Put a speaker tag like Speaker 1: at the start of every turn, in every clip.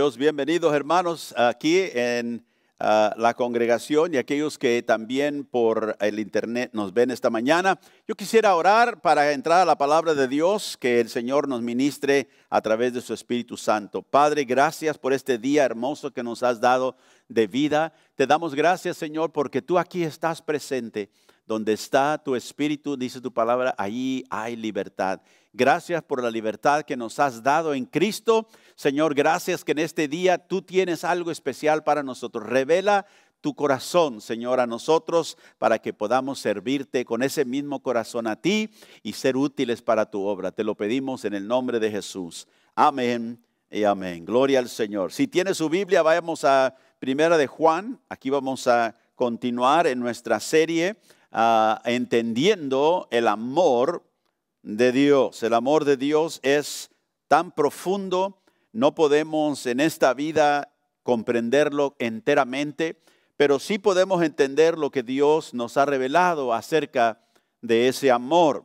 Speaker 1: Dios, bienvenidos hermanos aquí en ah, la congregación y aquellos que también por el internet nos ven esta mañana. Yo quisiera orar para entrar a la palabra de Dios, que el Señor nos ministre a través de su Espíritu Santo. Padre, gracias por este día hermoso que nos has dado de vida. Te damos gracias, Señor, porque tú aquí estás presente. Donde está tu espíritu, dice tu palabra, ahí hay libertad. Gracias por la libertad que nos has dado en Cristo Señor, gracias que en este día tú tienes algo especial para nosotros. Revela tu corazón, Señor, a nosotros para que podamos servirte con ese mismo corazón a ti y ser útiles para tu obra. Te lo pedimos en el nombre de Jesús. Amén y amén. Gloria al Señor. Si tiene su Biblia, vayamos a Primera de Juan. Aquí vamos a continuar en nuestra serie ah, entendiendo el amor de Dios. El amor de Dios es tan profundo no podemos en esta vida comprenderlo enteramente, pero sí podemos entender lo que Dios nos ha revelado acerca de ese amor.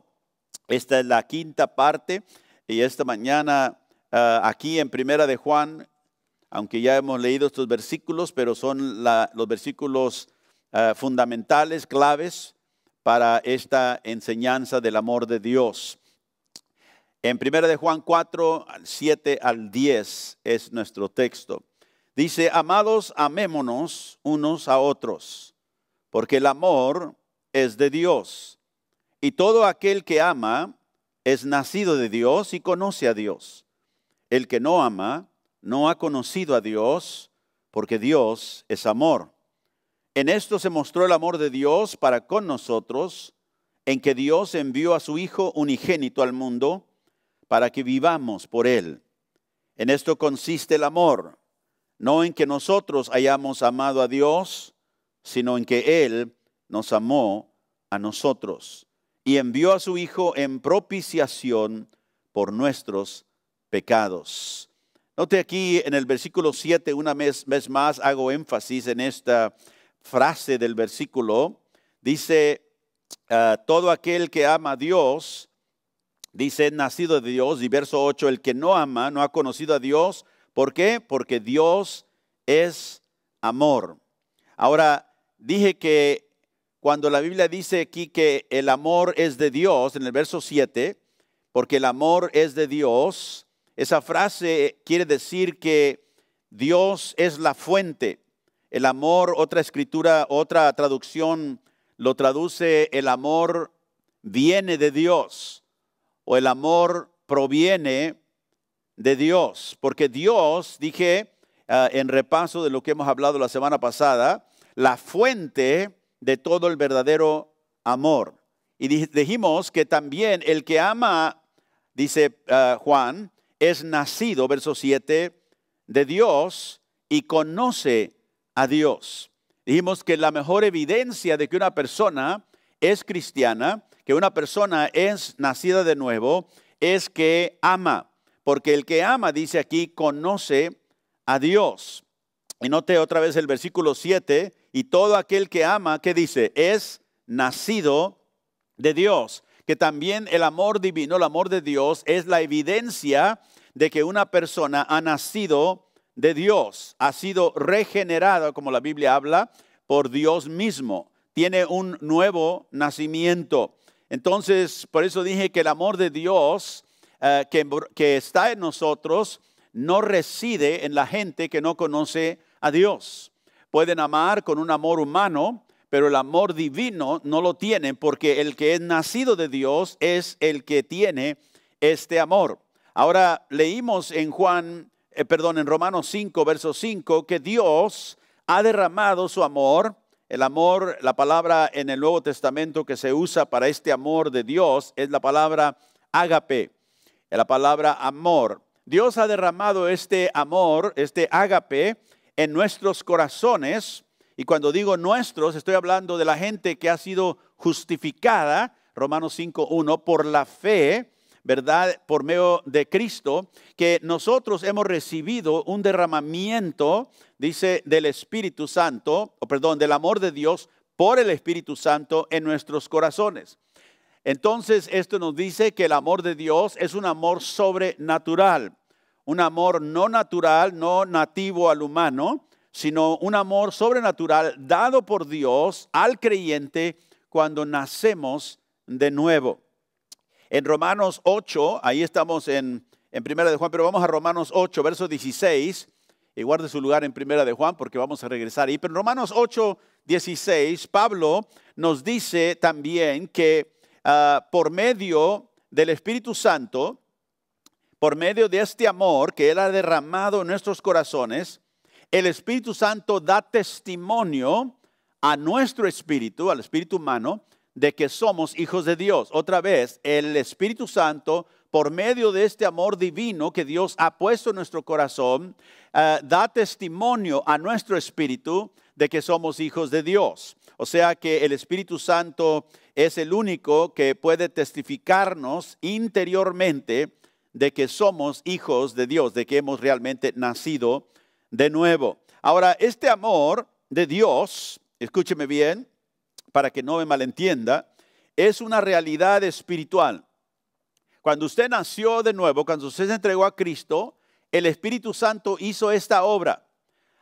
Speaker 1: Esta es la quinta parte y esta mañana ah, aquí en Primera de Juan, aunque ya hemos leído estos versículos, pero son los versículos ah, fundamentales, claves para esta enseñanza del amor de Dios. En 1 de Juan 4, 7 al 10 es nuestro texto. Dice, amados, amémonos unos a otros, porque el amor es de Dios. Y todo aquel que ama es nacido de Dios y conoce a Dios. El que no ama no ha conocido a Dios, porque Dios es amor. En esto se mostró el amor de Dios para con nosotros, en que Dios envió a su Hijo unigénito al mundo para que vivamos por Él. En esto consiste el amor, no en que nosotros hayamos amado a Dios, sino en que Él nos amó a nosotros y envió a su Hijo en propiciación por nuestros pecados. Note aquí en el versículo 7, una vez, más hago énfasis en esta frase del versículo. Dice, ah, todo aquel que ama a Dios dice, nacido de Dios, y verso 8, el que no ama no ha conocido a Dios. ¿Por qué? Porque Dios es amor. Ahora, dije que cuando la Biblia dice aquí que el amor es de Dios, en el verso 7, porque el amor es de Dios, esa frase quiere decir que Dios es la fuente. El amor, otra escritura, otra traducción lo traduce, el amor viene de Dios o el amor proviene de Dios, porque Dios, dije ah, en repaso de lo que hemos hablado la semana pasada, la fuente de todo el verdadero amor. Y dijimos que también el que ama, dice ah, Juan, es nacido, verso 7, de Dios y conoce a Dios. Dijimos que la mejor evidencia de que una persona es cristiana que una persona es nacida de nuevo es que ama, porque el que ama, dice aquí, conoce a Dios. Y note otra vez el versículo 7, y todo aquel que ama, ¿qué dice? Es nacido de Dios, que también el amor divino, el amor de Dios, es la evidencia de que una persona ha nacido de Dios, ha sido regenerada, como la Biblia habla, por Dios mismo, tiene un nuevo nacimiento. Entonces, por eso dije que el amor de Dios eh, que, está en nosotros no reside en la gente que no conoce a Dios. Pueden amar con un amor humano, pero el amor divino no lo tienen porque el que es nacido de Dios es el que tiene este amor. Ahora leímos en Juan, eh, perdón, en Romanos 5, verso 5, que Dios ha derramado su amor el amor, la palabra en el Nuevo Testamento que se usa para este amor de Dios es la palabra ágape, la palabra amor. Dios ha derramado este amor, este ágape, en nuestros corazones. Y cuando digo nuestros, estoy hablando de la gente que ha sido justificada, Romanos 5.1, por la fe ¿verdad? Por medio de Cristo, que nosotros hemos recibido un derramamiento, dice, del Espíritu Santo, o perdón, del amor de Dios por el Espíritu Santo en nuestros corazones. Entonces, esto nos dice que el amor de Dios es un amor sobrenatural, un amor no natural, no nativo al humano, sino un amor sobrenatural dado por Dios al creyente cuando nacemos de nuevo. En Romanos 8, ahí estamos en, en Primera de Juan, pero vamos a Romanos 8, verso 16, y guarde su lugar en Primera de Juan porque vamos a regresar ahí. Pero en Romanos 8, 16, Pablo nos dice también que ah, por medio del Espíritu Santo, por medio de este amor que Él ha derramado en nuestros corazones, el Espíritu Santo da testimonio a nuestro espíritu, al espíritu humano, de que somos hijos de Dios. Otra vez, el Espíritu Santo, por medio de este amor divino que Dios ha puesto en nuestro corazón, eh, da testimonio a nuestro espíritu de que somos hijos de Dios. O sea que el Espíritu Santo es el único que puede testificarnos interiormente de que somos hijos de Dios, de que hemos realmente nacido de nuevo. Ahora, este amor de Dios, escúcheme bien, para que no me malentienda, es una realidad espiritual. Cuando usted nació de nuevo, cuando usted se entregó a Cristo, el Espíritu Santo hizo esta obra.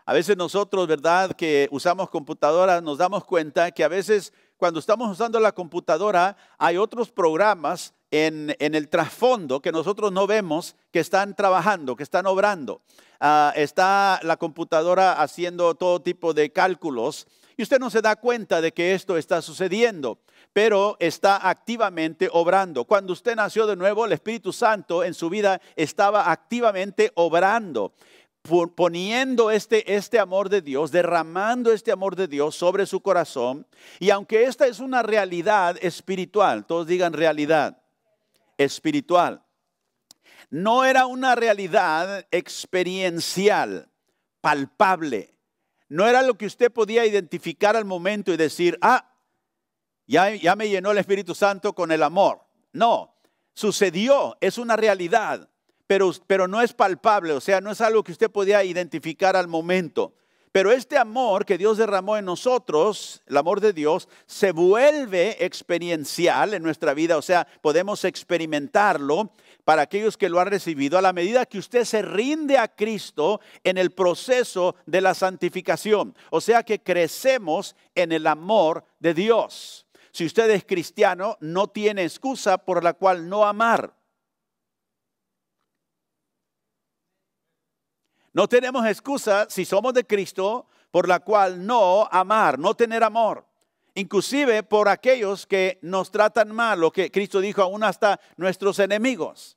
Speaker 1: A veces nosotros, ¿verdad? Que usamos computadoras, nos damos cuenta que a veces cuando estamos usando la computadora hay otros programas en, el trasfondo que nosotros no vemos que están trabajando, que están obrando. Ah, está la computadora haciendo todo tipo de cálculos y usted no se da cuenta de que esto está sucediendo, pero está activamente obrando. Cuando usted nació de nuevo, el Espíritu Santo en su vida estaba activamente obrando poniendo este, este amor de Dios, derramando este amor de Dios sobre su corazón. Y aunque esta es una realidad espiritual, todos digan realidad espiritual, no era una realidad experiencial, palpable, no era lo que usted podía identificar al momento y decir, ah, ya, ya me llenó el Espíritu Santo con el amor. No, sucedió, es una realidad, pero, pero no es palpable, o sea, no es algo que usted podía identificar al momento. Pero este amor que Dios derramó en nosotros, el amor de Dios, se vuelve experiencial en nuestra vida, o sea, podemos experimentarlo para aquellos que lo han recibido a la medida que usted se rinde a Cristo en el proceso de la santificación. O sea que crecemos en el amor de Dios. Si usted es cristiano, no tiene excusa por la cual no amar. No tenemos excusa si somos de Cristo por la cual no amar, no tener amor inclusive por aquellos que nos tratan mal, lo que Cristo dijo, aún hasta nuestros enemigos.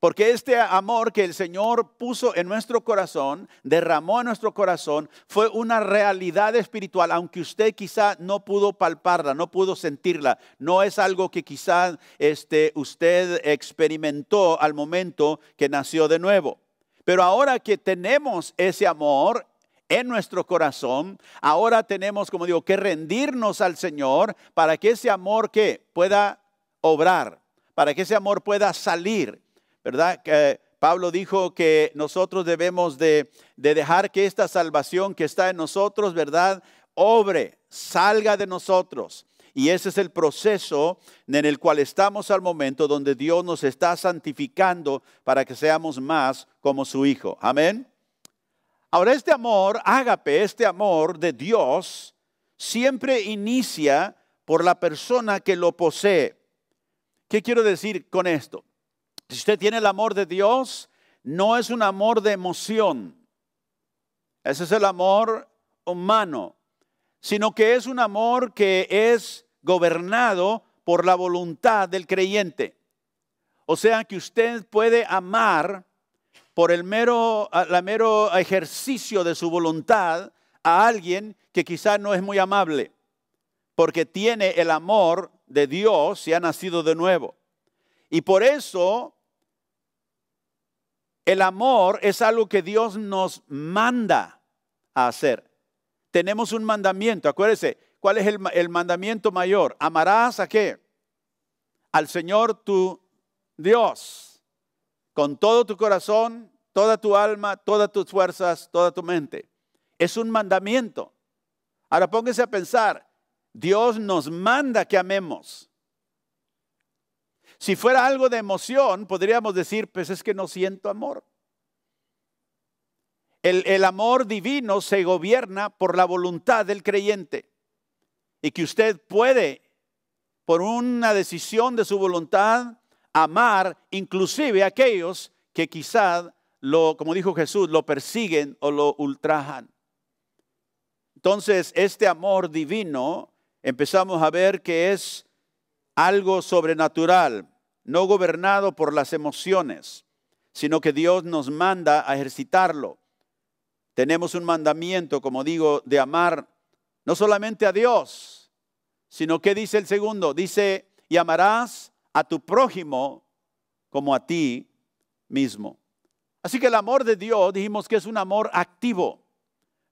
Speaker 1: Porque este amor que el Señor puso en nuestro corazón, derramó en nuestro corazón, fue una realidad espiritual, aunque usted quizá no pudo palparla, no pudo sentirla. No es algo que quizá este, usted experimentó al momento que nació de nuevo. Pero ahora que tenemos ese amor, en nuestro corazón. Ahora tenemos, como digo, que rendirnos al Señor para que ese amor que pueda obrar, para que ese amor pueda salir, ¿verdad? Que Pablo dijo que nosotros debemos de, de dejar que esta salvación que está en nosotros, ¿verdad? Obre, salga de nosotros. Y ese es el proceso en el cual estamos al momento donde Dios nos está santificando para que seamos más como su Hijo. Amén. Ahora, este amor, ágape, este amor de Dios, siempre inicia por la persona que lo posee. ¿Qué quiero decir con esto? Si usted tiene el amor de Dios, no es un amor de emoción. Ese es el amor humano, sino que es un amor que es gobernado por la voluntad del creyente. O sea que usted puede amar por el mero, la mero ejercicio de su voluntad a alguien que quizá no es muy amable, porque tiene el amor de Dios y ha nacido de nuevo. Y por eso el amor es algo que Dios nos manda a hacer. Tenemos un mandamiento, acuérdese, ¿cuál es el, el mandamiento mayor? Amarás a qué? Al Señor tu Dios con todo tu corazón, toda tu alma, todas tus fuerzas, toda tu mente. Es un mandamiento. Ahora póngase a pensar, Dios nos manda que amemos. Si fuera algo de emoción, podríamos decir, pues es que no siento amor. El, amor divino se gobierna por la voluntad del creyente y que usted puede, por una decisión de su voluntad, amar inclusive a aquellos que quizás, lo, como dijo Jesús, lo persiguen o lo ultrajan. Entonces, este amor divino empezamos a ver que es algo sobrenatural, no gobernado por las emociones, sino que Dios nos manda a ejercitarlo. Tenemos un mandamiento, como digo, de amar no solamente a Dios, sino que dice el segundo, dice, y amarás a tu prójimo como a ti mismo. Así que el amor de Dios dijimos que es un amor activo.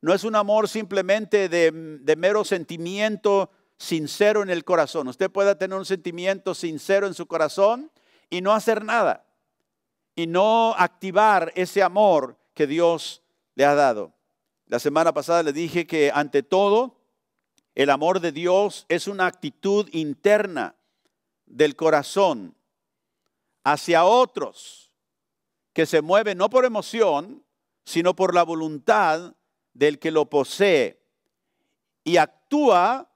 Speaker 1: No es un amor simplemente de, mero sentimiento sincero en el corazón. Usted puede tener un sentimiento sincero en su corazón y no hacer nada. Y no activar ese amor que Dios le ha dado. La semana pasada le dije que ante todo, el amor de Dios es una actitud interna del corazón hacia otros que se mueve no por emoción, sino por la voluntad del que lo posee y actúa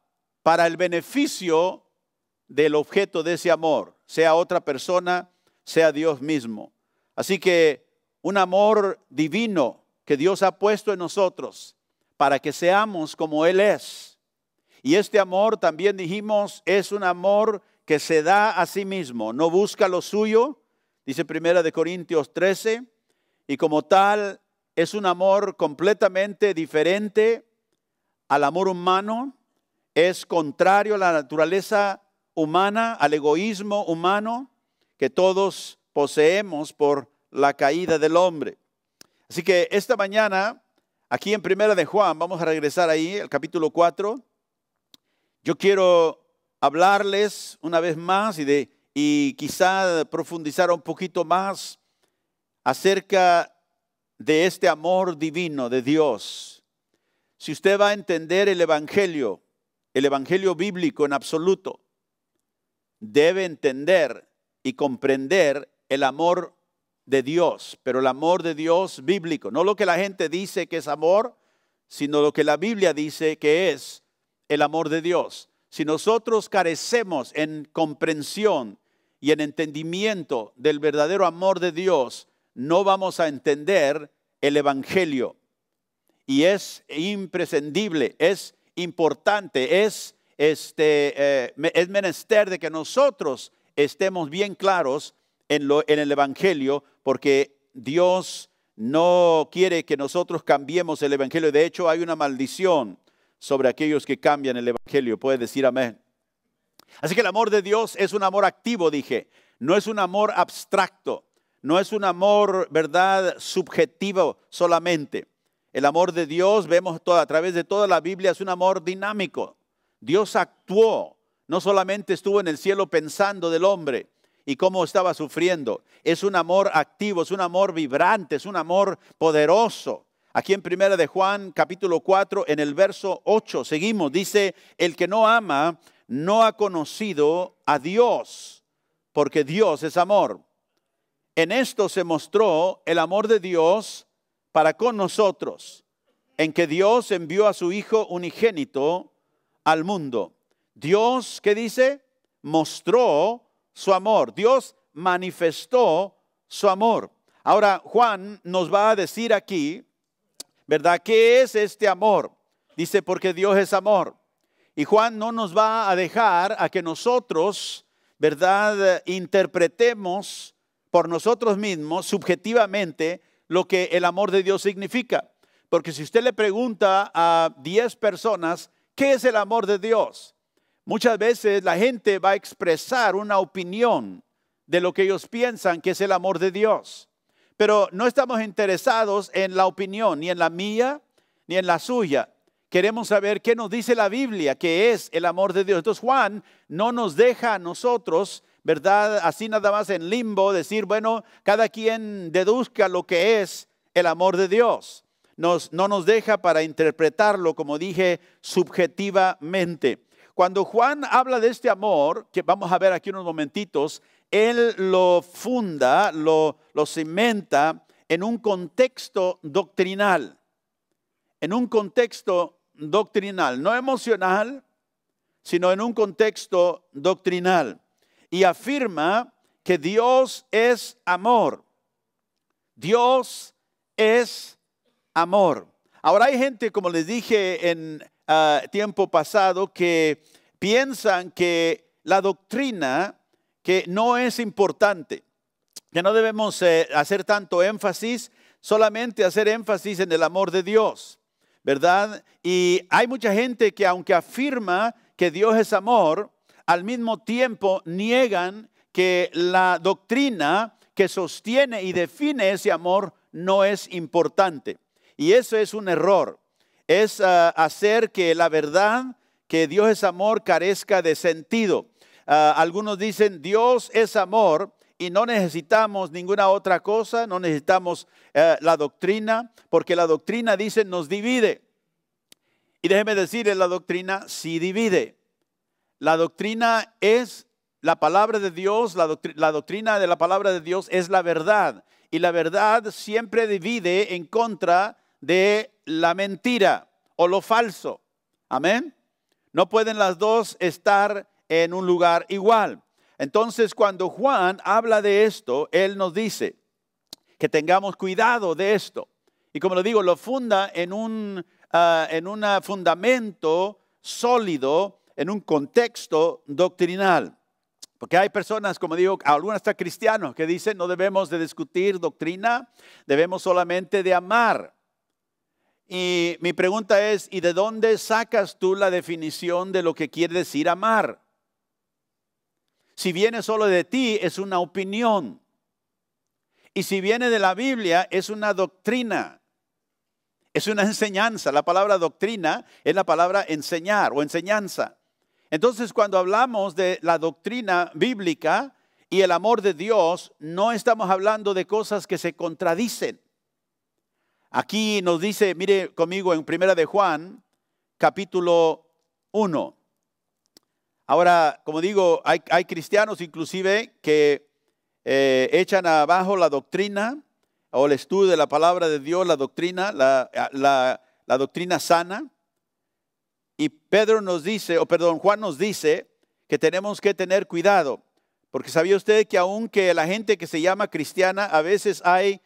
Speaker 1: para el beneficio del objeto de ese amor, sea otra persona, sea Dios mismo. Así que un amor divino que Dios ha puesto en nosotros para que seamos como Él es. Y este amor también dijimos es un amor que se da a sí mismo, no busca lo suyo, dice Primera de Corintios 13, y como tal es un amor completamente diferente al amor humano, es contrario a la naturaleza humana, al egoísmo humano que todos poseemos por la caída del hombre. Así que esta mañana, aquí en Primera de Juan, vamos a regresar ahí, al capítulo 4, yo quiero hablarles una vez más y, de, y quizá profundizar un poquito más acerca de este amor divino de Dios. Si usted va a entender el Evangelio, el Evangelio bíblico en absoluto, debe entender y comprender el amor de Dios, pero el amor de Dios bíblico, no lo que la gente dice que es amor, sino lo que la Biblia dice que es el amor de Dios. Si nosotros carecemos en comprensión y en entendimiento del verdadero amor de Dios, no vamos a entender el Evangelio. Y es imprescindible, es importante, es, este, eh, menester de que nosotros estemos bien claros en el Evangelio, porque Dios no quiere que nosotros cambiemos el Evangelio. De hecho, hay una maldición sobre aquellos que cambian el Evangelio. puede decir amén. Así que el amor de Dios es un amor activo, dije. No es un amor abstracto. No es un amor, ¿verdad?, subjetivo solamente. El amor de Dios, vemos toda, a través de toda la Biblia, es un amor dinámico. Dios actuó. No solamente estuvo en el cielo pensando del hombre, y cómo estaba sufriendo. Es un amor activo, es un amor vibrante, es un amor poderoso. Aquí en Primera de Juan, capítulo 4, en el verso 8, seguimos, dice, el que no ama no ha conocido a Dios, porque Dios es amor. En esto se mostró el amor de Dios para con nosotros, en que Dios envió a su Hijo unigénito al mundo. Dios, ¿qué dice? Mostró su amor. Dios manifestó su amor. Ahora, Juan nos va a decir aquí ¿verdad? ¿Qué es este amor? Dice, porque Dios es amor. Y Juan no nos va a dejar a que nosotros, ¿verdad?, interpretemos por nosotros mismos, subjetivamente, lo que el amor de Dios significa. Porque si usted le pregunta a 10 personas, ¿qué es el amor de Dios? Muchas veces la gente va a expresar una opinión de lo que ellos piensan que es el amor de Dios. Pero no estamos interesados en la opinión, ni en la mía, ni en la suya. Queremos saber qué nos dice la Biblia, que es el amor de Dios. Entonces Juan no nos deja a nosotros, ¿verdad? Así nada más en limbo, decir, bueno, cada quien deduzca lo que es el amor de Dios. no nos deja para interpretarlo, como dije, subjetivamente. Cuando Juan habla de este amor, que vamos a ver aquí unos momentitos, él lo funda, lo, cimenta en un contexto doctrinal, en un contexto doctrinal, no emocional, sino en un contexto doctrinal. Y afirma que Dios es amor. Dios es amor. Ahora hay gente, como les dije en ah, tiempo pasado, que piensan que la doctrina que no es importante, que no debemos eh, hacer tanto énfasis, solamente hacer énfasis en el amor de Dios, ¿verdad? Y hay mucha gente que aunque afirma que Dios es amor, al mismo tiempo niegan que la doctrina que sostiene y define ese amor no es importante. Y eso es un error. Es ah, hacer que la verdad, que Dios es amor, carezca de sentido. Ah, algunos dicen, Dios es amor y no necesitamos ninguna otra cosa, no necesitamos eh, la doctrina, porque la doctrina, dice, nos divide. Y déjeme decirles, la doctrina sí divide. La doctrina es la palabra de Dios, la doctrina de la palabra de Dios es la verdad. Y la verdad siempre divide en contra de la mentira o lo falso. Amén. No pueden las dos estar en un lugar igual. Entonces, cuando Juan habla de esto, él nos dice que tengamos cuidado de esto. Y como lo digo, lo funda en un, ah, en un fundamento sólido, en un contexto doctrinal. Porque hay personas, como digo, algunos hasta cristianos, que dicen no debemos de discutir doctrina, debemos solamente de amar. Y mi pregunta es, ¿y de dónde sacas tú la definición de lo que quiere decir amar? Si viene solo de ti, es una opinión. Y si viene de la Biblia, es una doctrina. Es una enseñanza. La palabra doctrina es la palabra enseñar o enseñanza. Entonces, cuando hablamos de la doctrina bíblica y el amor de Dios, no estamos hablando de cosas que se contradicen. Aquí nos dice, mire conmigo en Primera de Juan, capítulo 1. Ahora, como digo, hay, cristianos inclusive que eh, echan abajo la doctrina o el estudio de la palabra de Dios, la doctrina, la, la doctrina sana. Y Pedro nos dice, o perdón, Juan nos dice que tenemos que tener cuidado, porque sabía usted que aunque la gente que se llama cristiana, a veces hay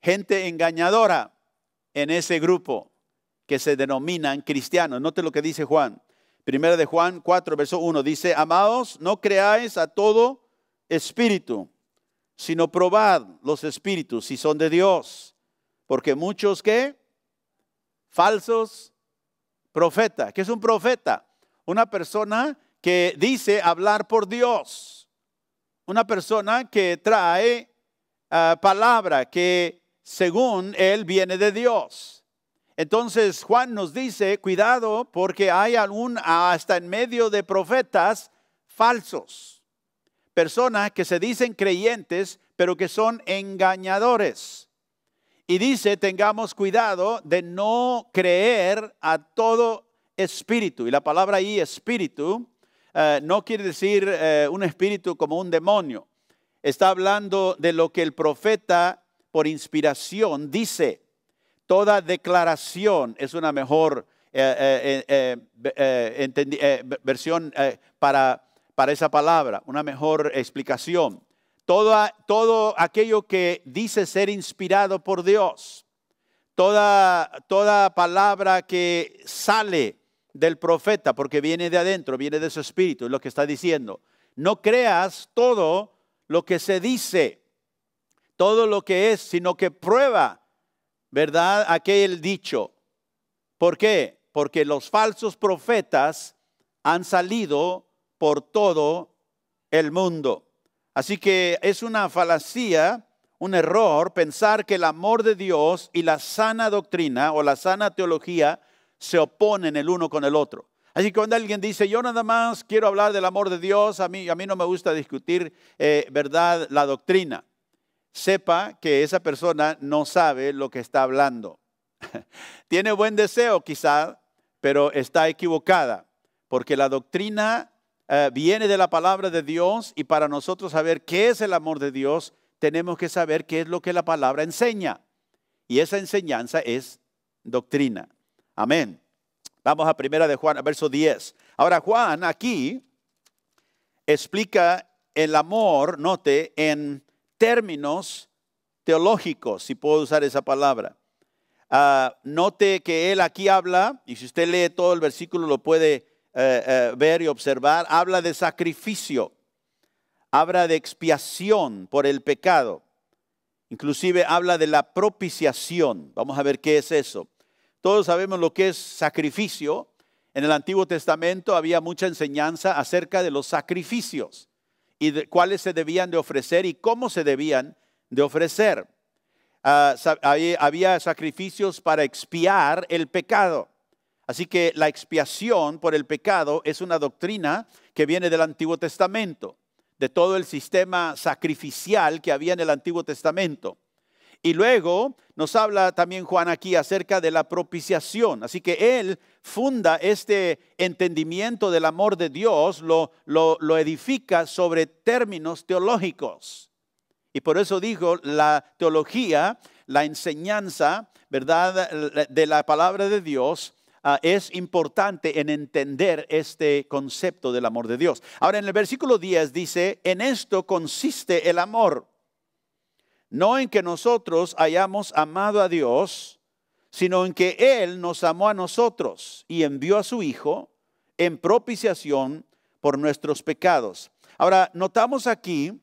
Speaker 1: gente engañadora en ese grupo que se denominan cristianos. Note lo que dice Juan. Primera de Juan 4, verso 1 dice, amados, no creáis a todo espíritu, sino probad los espíritus si son de Dios, porque muchos que falsos profetas, que es un profeta, una persona que dice hablar por Dios, una persona que trae ah, palabra que según él viene de Dios. Entonces Juan nos dice, cuidado porque hay algún, hasta en medio de profetas falsos, personas que se dicen creyentes, pero que son engañadores. Y dice, tengamos cuidado de no creer a todo espíritu. Y la palabra ahí, espíritu, eh, no quiere decir eh, un espíritu como un demonio. Está hablando de lo que el profeta por inspiración dice toda declaración es una mejor versión para, para esa palabra, una mejor explicación. Todo, todo aquello que dice ser inspirado por Dios, toda, toda palabra que sale del profeta, porque viene de adentro, viene de su espíritu, es lo que está diciendo. No creas todo lo que se dice, todo lo que es, sino que prueba ¿verdad? Aquel dicho. ¿Por qué? Porque los falsos profetas han salido por todo el mundo. Así que es una falacía, un error pensar que el amor de Dios y la sana doctrina o la sana teología se oponen el uno con el otro. Así que cuando alguien dice, yo nada más quiero hablar del amor de Dios, a mí, a mí no me gusta discutir, eh, ¿verdad?, la doctrina sepa que esa persona no sabe lo que está hablando. Tiene buen deseo quizá, pero está equivocada, porque la doctrina eh, viene de la palabra de Dios y para nosotros saber qué es el amor de Dios, tenemos que saber qué es lo que la palabra enseña. Y esa enseñanza es doctrina. Amén. Vamos a primera de Juan, verso 10. Ahora Juan aquí explica el amor, note, en términos teológicos, si puedo usar esa palabra. Ah, note que él aquí habla, y si usted lee todo el versículo lo puede eh, eh, ver y observar, habla de sacrificio, habla de expiación por el pecado, inclusive habla de la propiciación. Vamos a ver qué es eso. Todos sabemos lo que es sacrificio. En el Antiguo Testamento había mucha enseñanza acerca de los sacrificios y cuáles se debían de ofrecer y cómo se debían de ofrecer. Ah, había sacrificios para expiar el pecado. Así que la expiación por el pecado es una doctrina que viene del Antiguo Testamento, de todo el sistema sacrificial que había en el Antiguo Testamento. Y luego nos habla también Juan aquí acerca de la propiciación. Así que él funda este entendimiento del amor de Dios, lo, lo, edifica sobre términos teológicos. Y por eso dijo la teología, la enseñanza, ¿verdad?, de la palabra de Dios. Ah, es importante en entender este concepto del amor de Dios. Ahora en el versículo 10 dice, en esto consiste el amor no en que nosotros hayamos amado a Dios, sino en que Él nos amó a nosotros y envió a su Hijo en propiciación por nuestros pecados. Ahora, notamos aquí,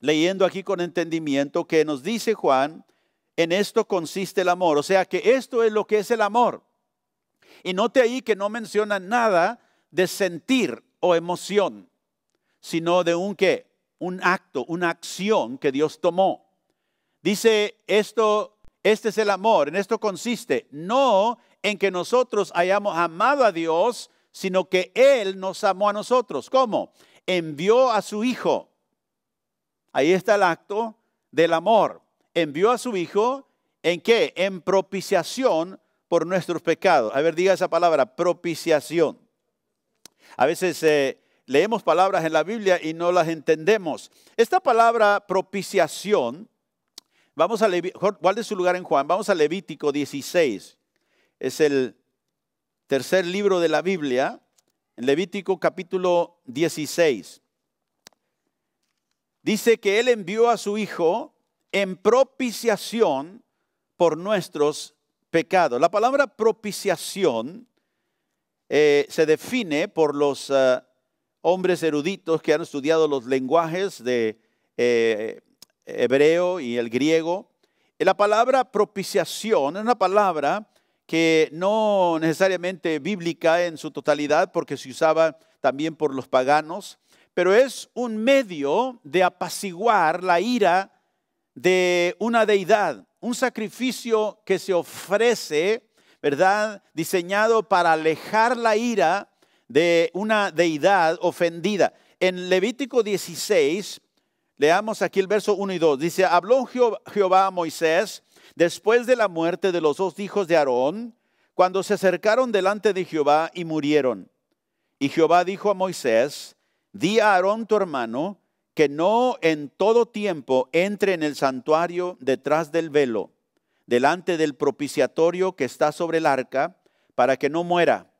Speaker 1: leyendo aquí con entendimiento, que nos dice Juan, en esto consiste el amor, o sea que esto es lo que es el amor. Y note ahí que no menciona nada de sentir o emoción, sino de un qué, un acto, una acción que Dios tomó. Dice esto, este es el amor, en esto consiste, no en que nosotros hayamos amado a Dios, sino que Él nos amó a nosotros. ¿Cómo? Envió a su Hijo. Ahí está el acto del amor. Envió a su Hijo en qué? En propiciación por nuestros pecados. A ver, diga esa palabra, propiciación. A veces eh, leemos palabras en la Biblia y no las entendemos. Esta palabra propiciación Vamos a ¿Cuál su lugar en Juan? Vamos a Levítico 16. Es el tercer libro de la Biblia, Levítico capítulo 16. Dice que Él envió a su Hijo en propiciación por nuestros pecados. La palabra propiciación eh, se define por los eh, hombres eruditos que han estudiado los lenguajes de, eh, hebreo y el griego. La palabra propiciación es una palabra que no necesariamente bíblica en su totalidad, porque se usaba también por los paganos, pero es un medio de apaciguar la ira de una deidad, un sacrificio que se ofrece, ¿verdad? Diseñado para alejar la ira de una deidad ofendida. En Levítico 16 Leamos aquí el verso 1 y 2. Dice, habló Jehová a Moisés después de la muerte de los dos hijos de Aarón, cuando se acercaron delante de Jehová y murieron. Y Jehová dijo a Moisés, di a Aarón tu hermano, que no en todo tiempo entre en el santuario detrás del velo, delante del propiciatorio que está sobre el arca, para que no muera,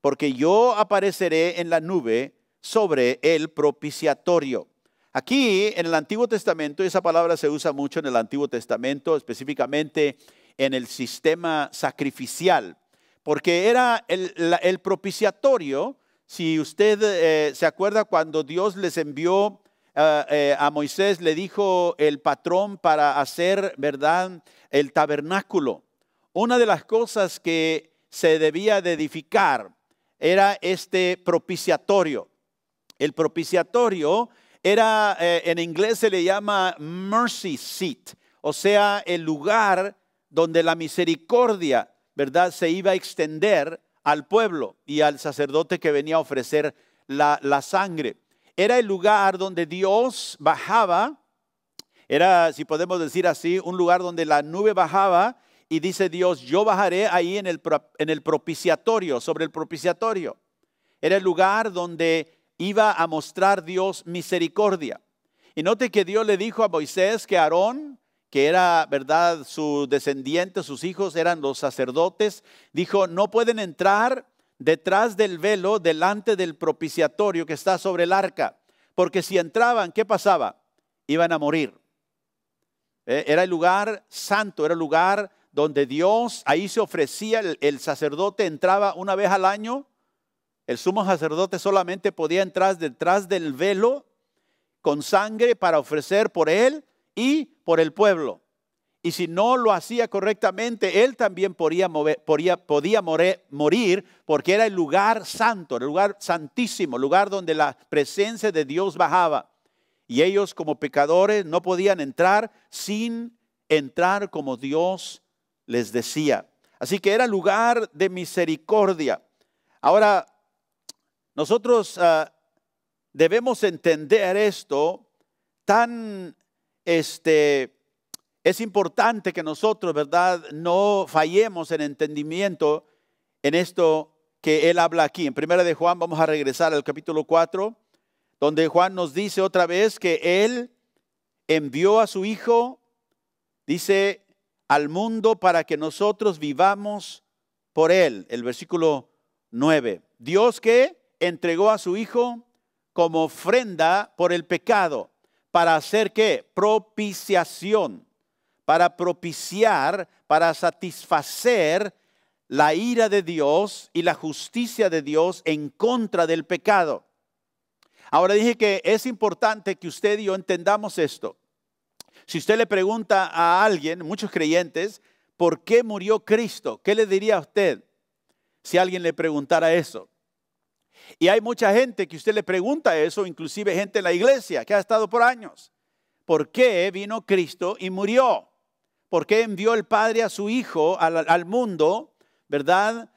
Speaker 1: porque yo apareceré en la nube sobre el propiciatorio. Aquí en el Antiguo Testamento, esa palabra se usa mucho en el Antiguo Testamento, específicamente en el sistema sacrificial, porque era el, propiciatorio, si usted eh, se acuerda cuando Dios les envió eh, eh, a Moisés le dijo el patrón para hacer, ¿verdad?, el tabernáculo. Una de las cosas que se debía de edificar era este propiciatorio. El propiciatorio era, eh, en inglés se le llama mercy seat, o sea, el lugar donde la misericordia, ¿verdad?, se iba a extender al pueblo y al sacerdote que venía a ofrecer la, sangre. Era el lugar donde Dios bajaba, era, si podemos decir así, un lugar donde la nube bajaba y dice Dios, yo bajaré ahí en el propiciatorio, sobre el propiciatorio. Era el lugar donde iba a mostrar Dios misericordia. Y note que Dios le dijo a Moisés que Aarón, que era, ¿verdad?, su descendiente, sus hijos eran los sacerdotes, dijo, no pueden entrar detrás del velo, delante del propiciatorio que está sobre el arca, porque si entraban, ¿qué pasaba? Iban a morir. E, era el lugar santo, era el lugar donde Dios, ahí se ofrecía, el, el sacerdote entraba una vez al año el sumo sacerdote solamente podía entrar detrás del velo con sangre para ofrecer por él y por el pueblo. Y si no lo hacía correctamente, él también podía, morir porque era el lugar santo, el lugar santísimo, el lugar donde la presencia de Dios bajaba. Y ellos como pecadores no podían entrar sin entrar como Dios les decía. Así que era lugar de misericordia. Ahora, nosotros ah, debemos entender esto tan, este, es importante que nosotros, ¿verdad? No fallemos en entendimiento en esto que él habla aquí. En primera de Juan vamos a regresar al capítulo 4, donde Juan nos dice otra vez que él envió a su hijo, dice, al mundo para que nosotros vivamos por él. El versículo 9. Dios que entregó a su Hijo como ofrenda por el pecado. ¿Para hacer qué? Propiciación. Para propiciar, para satisfacer la ira de Dios y la justicia de Dios en contra del pecado. Ahora dije que es importante que usted y yo entendamos esto. Si usted le pregunta a alguien, muchos creyentes, ¿por qué murió Cristo? ¿Qué le diría a usted si alguien le preguntara eso? Y hay mucha gente que usted le pregunta eso, inclusive gente en la iglesia que ha estado por años. ¿Por qué vino Cristo y murió? ¿Por qué envió el Padre a su Hijo al, al mundo? ¿Verdad?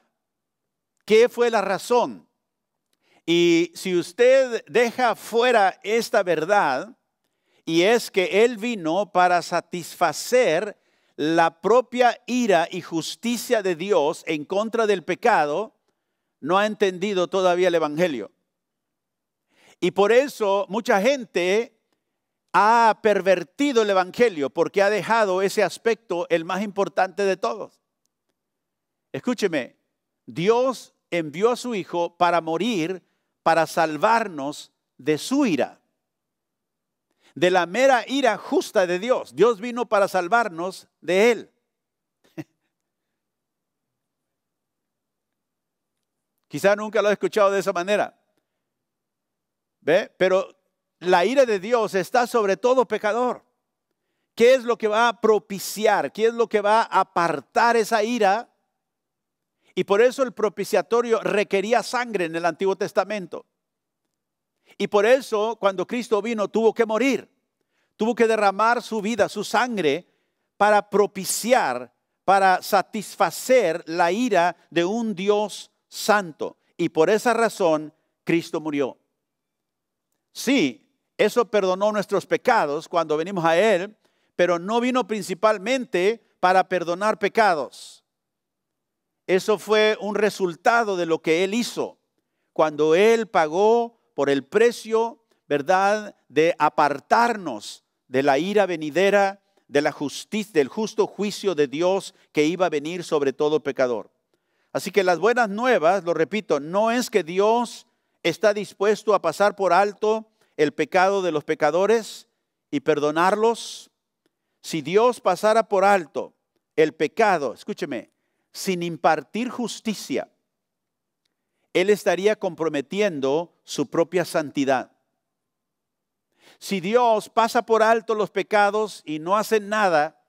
Speaker 1: ¿Qué fue la razón? Y si usted deja fuera esta verdad, y es que Él vino para satisfacer la propia ira y justicia de Dios en contra del pecado, no ha entendido todavía el Evangelio. Y por eso mucha gente ha pervertido el Evangelio porque ha dejado ese aspecto el más importante de todos. Escúcheme, Dios envió a su Hijo para morir, para salvarnos de su ira, de la mera ira justa de Dios. Dios vino para salvarnos de Él. Quizá nunca lo ha escuchado de esa manera. ¿Ve? Pero la ira de Dios está sobre todo pecador. ¿Qué es lo que va a propiciar? ¿Qué es lo que va a apartar esa ira? Y por eso el propiciatorio requería sangre en el Antiguo Testamento. Y por eso cuando Cristo vino tuvo que morir, tuvo que derramar su vida, su sangre, para propiciar, para satisfacer la ira de un Dios santo. Y por esa razón Cristo murió. Sí, eso perdonó nuestros pecados cuando venimos a Él, pero no vino principalmente para perdonar pecados. Eso fue un resultado de lo que Él hizo, cuando Él pagó por el precio, ¿verdad?, de apartarnos de la ira venidera, de la justicia, del justo juicio de Dios que iba a venir sobre todo pecador. Así que las buenas nuevas, lo repito, no es que Dios está dispuesto a pasar por alto el pecado de los pecadores y perdonarlos. Si Dios pasara por alto el pecado, escúcheme, sin impartir justicia, Él estaría comprometiendo su propia santidad. Si Dios pasa por alto los pecados y no hace nada,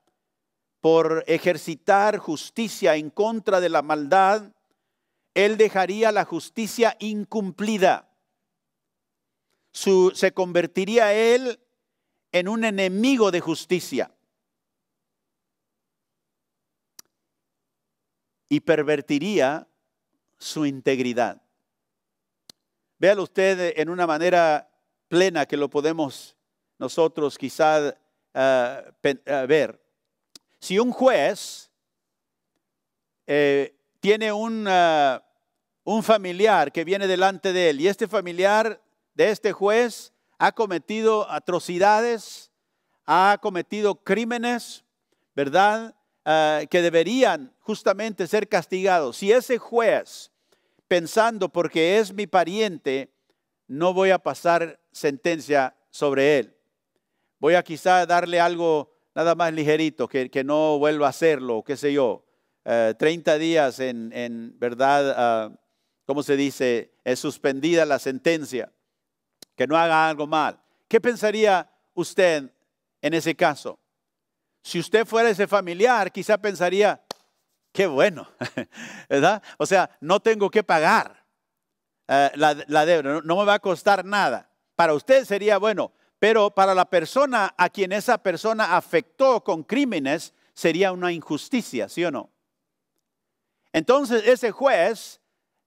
Speaker 1: por ejercitar justicia en contra de la maldad, él dejaría la justicia incumplida. se convertiría él en un enemigo de justicia y pervertiría su integridad. Véalo usted en una manera plena que lo podemos nosotros quizá ah, ah, ver. Si un juez eh, tiene un, eh, un familiar que viene delante de él y este familiar de este juez ha cometido atrocidades, ha cometido crímenes, ¿verdad? Eh, que deberían justamente ser castigados. Si ese juez, pensando porque es mi pariente, no voy a pasar sentencia sobre él. Voy a quizá darle algo nada más ligerito, que, no vuelva a hacerlo, qué sé yo. 30 eh, días en, verdad, ah, ¿cómo se dice? Es suspendida la sentencia, que no haga algo mal. ¿Qué pensaría usted en ese caso? Si usted fuera ese familiar, quizá pensaría, qué bueno, ¿verdad? O sea, no tengo que pagar eh, la, deuda, no me va a costar nada. Para usted sería, bueno, pero para la persona a quien esa persona afectó con crímenes sería una injusticia, ¿sí o no? Entonces ese juez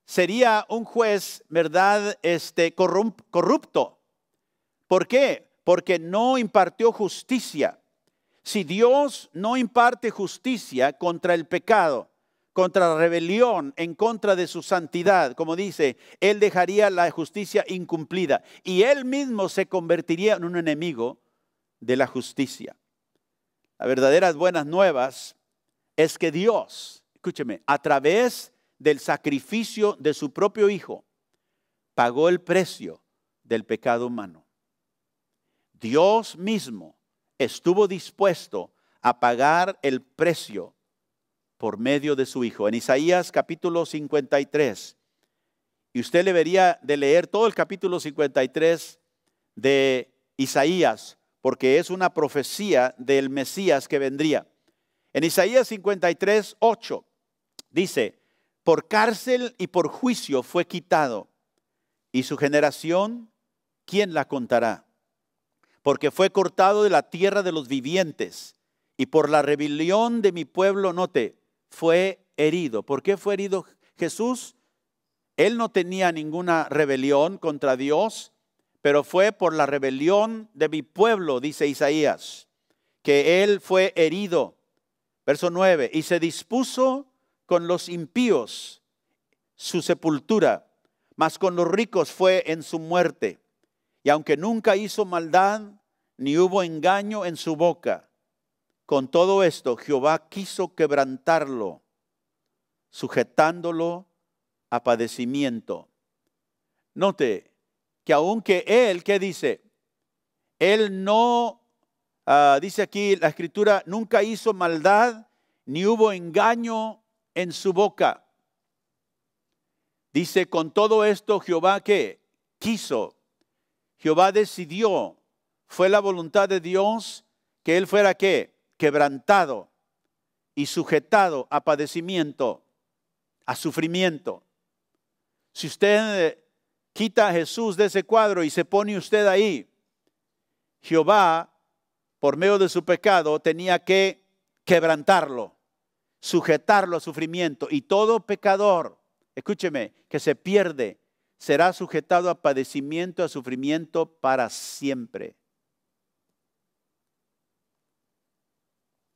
Speaker 1: sería un juez, ¿verdad? Este corrupto. ¿Por qué? Porque no impartió justicia. Si Dios no imparte justicia contra el pecado, contra la rebelión, en contra de su santidad. Como dice, él dejaría la justicia incumplida y él mismo se convertiría en un enemigo de la justicia. Las verdaderas buenas nuevas es que Dios, escúcheme, a través del sacrificio de su propio Hijo, pagó el precio del pecado humano. Dios mismo estuvo dispuesto a pagar el precio por medio de su Hijo. En Isaías capítulo 53, y usted le vería de leer todo el capítulo 53 de Isaías, porque es una profecía del Mesías que vendría. En Isaías 53, 8 dice, por cárcel y por juicio fue quitado, y su generación, ¿quién la contará? Porque fue cortado de la tierra de los vivientes, y por la rebelión de mi pueblo, note, fue herido. ¿Por qué fue herido Jesús? Él no tenía ninguna rebelión contra Dios, pero fue por la rebelión de mi pueblo, dice Isaías, que él fue herido. Verso 9, y se dispuso con los impíos su sepultura, mas con los ricos fue en su muerte. Y aunque nunca hizo maldad, ni hubo engaño en su boca, con todo esto, Jehová quiso quebrantarlo, sujetándolo a padecimiento. Note que aunque él, ¿qué dice? Él no, ah, dice aquí la escritura, nunca hizo maldad, ni hubo engaño en su boca. Dice, con todo esto Jehová que quiso, Jehová decidió, fue la voluntad de Dios que él fuera qué? quebrantado y sujetado a padecimiento, a sufrimiento. Si usted eh, quita a Jesús de ese cuadro y se pone usted ahí, Jehová, por medio de su pecado, tenía que quebrantarlo, sujetarlo a sufrimiento. Y todo pecador, escúcheme, que se pierde, será sujetado a padecimiento, a sufrimiento para siempre.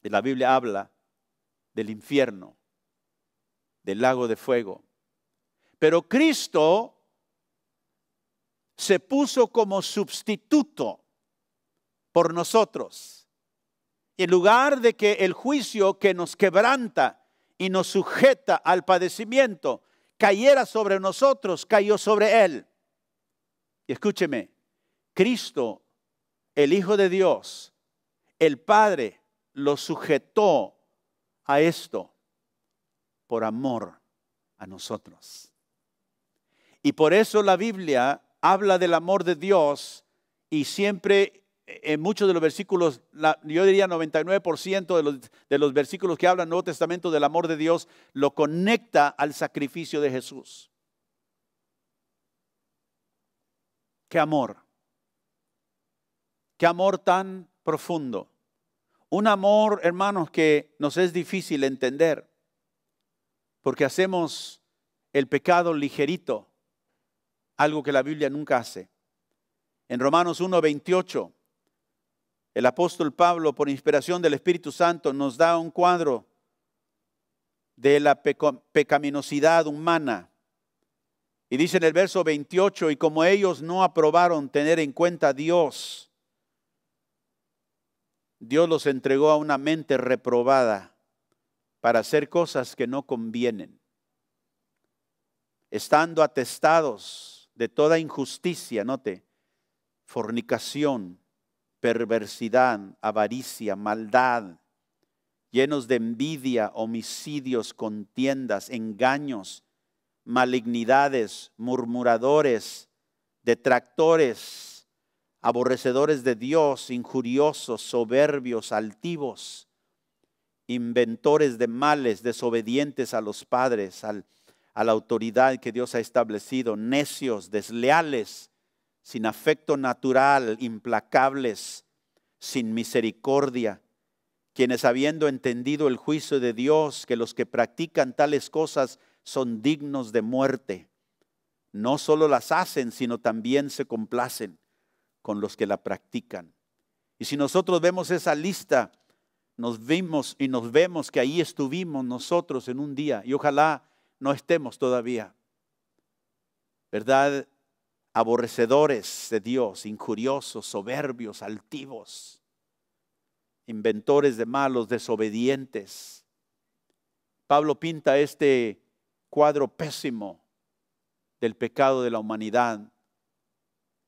Speaker 1: la Biblia habla del infierno, del lago de fuego. Pero Cristo se puso como sustituto por nosotros. En lugar de que el juicio que nos quebranta y nos sujeta al padecimiento cayera sobre nosotros, cayó sobre Él. Y escúcheme, Cristo, el Hijo de Dios, el Padre, lo sujetó a esto por amor a nosotros. Y por eso la Biblia habla del amor de Dios y siempre eh, en muchos de los versículos, yo diría 99% de los, versículos que hablan Nuevo Testamento del amor de Dios, lo conecta al sacrificio de Jesús. Qué amor. Qué amor tan profundo. Un amor, hermanos, que nos es difícil entender, porque hacemos el pecado ligerito, algo que la Biblia nunca hace. En Romanos 1:28, el apóstol Pablo, por inspiración del Espíritu Santo, nos da un cuadro de la pecaminosidad humana. Y dice en el verso 28, y como ellos no aprobaron tener en cuenta a Dios, Dios los entregó a una mente reprobada para hacer cosas que no convienen, estando atestados de toda injusticia, note, fornicación, perversidad, avaricia, maldad, llenos de envidia, homicidios, contiendas, engaños, malignidades, murmuradores, detractores, aborrecedores de Dios, injuriosos, soberbios, altivos, inventores de males, desobedientes a los padres, a la autoridad que Dios ha establecido, necios, desleales, sin afecto natural, implacables, sin misericordia, quienes habiendo entendido el juicio de Dios, que los que practican tales cosas son dignos de muerte, no solo las hacen, sino también se complacen con los que la practican. Y si nosotros vemos esa lista, nos vimos y nos vemos que ahí estuvimos nosotros en un día y ojalá no estemos todavía. ¿Verdad? Aborrecedores de Dios, injuriosos, soberbios, altivos, inventores de malos, desobedientes. Pablo pinta este cuadro pésimo del pecado de la humanidad